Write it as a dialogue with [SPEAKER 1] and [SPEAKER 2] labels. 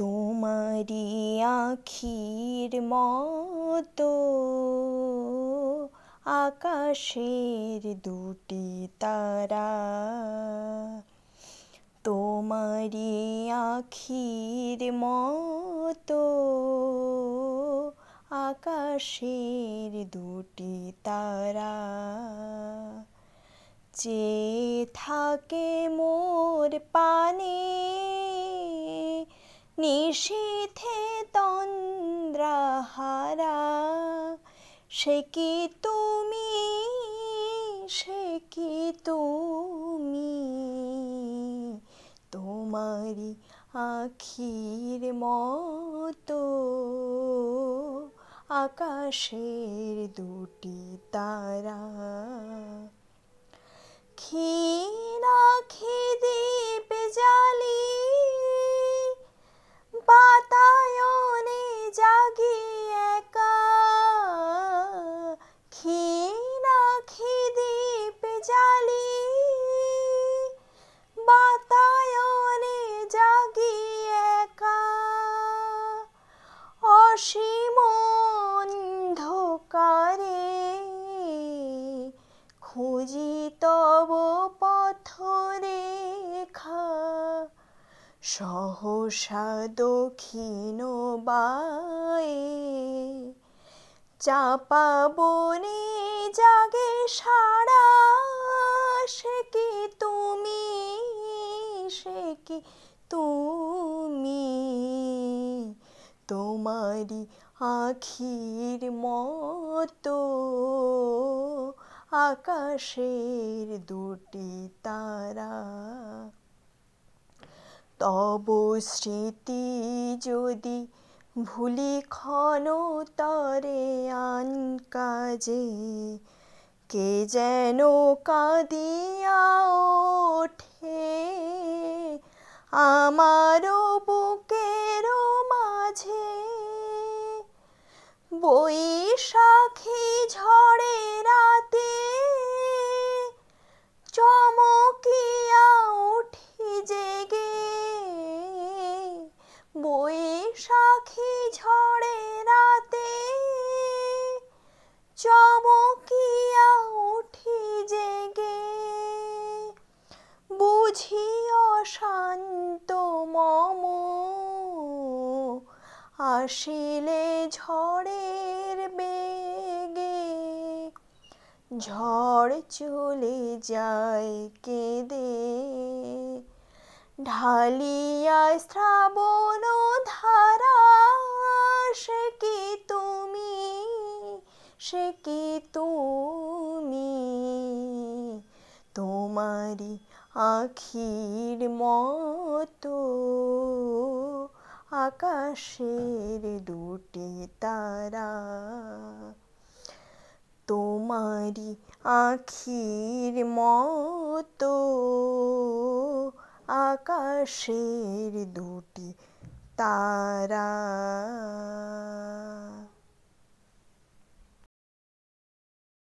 [SPEAKER 1] তোমারি আখির মতো আকাশের দুটি তারা তোমারি আখির মতো আকাশের দুটি তারা চেয়ে থাকে মোর পানে নিষেধে তন্দ্রাহারা সে কি তুমি সে কি তুমি তোমারি আখির মতো আকাশের দুটি তারা খিদে সহসা দক্ষিণ বায়ে চাপা বনে জাগে সারা সে কি তুমি সে কি তুমি তোমারি আখির মতো আকাশের দুটি তারা তব স্মৃতি যদি ভুলি ক্ষণ তরে আন কাজে কে যেন কাঁদিয়া ওঠে আমারও বুকের মাঝে বৈশাখী ঝড় আসিলে ঝড়ের বেগে ঝড় চলে যায় কেঁদে ঢালিয়া শ্রাবণ ধারা সে কি তুমি সে কি তুমি তোমারি আখির মতো আকাশের দুটি তারা তোমারি আখির মতো আকাশের দুটি তারা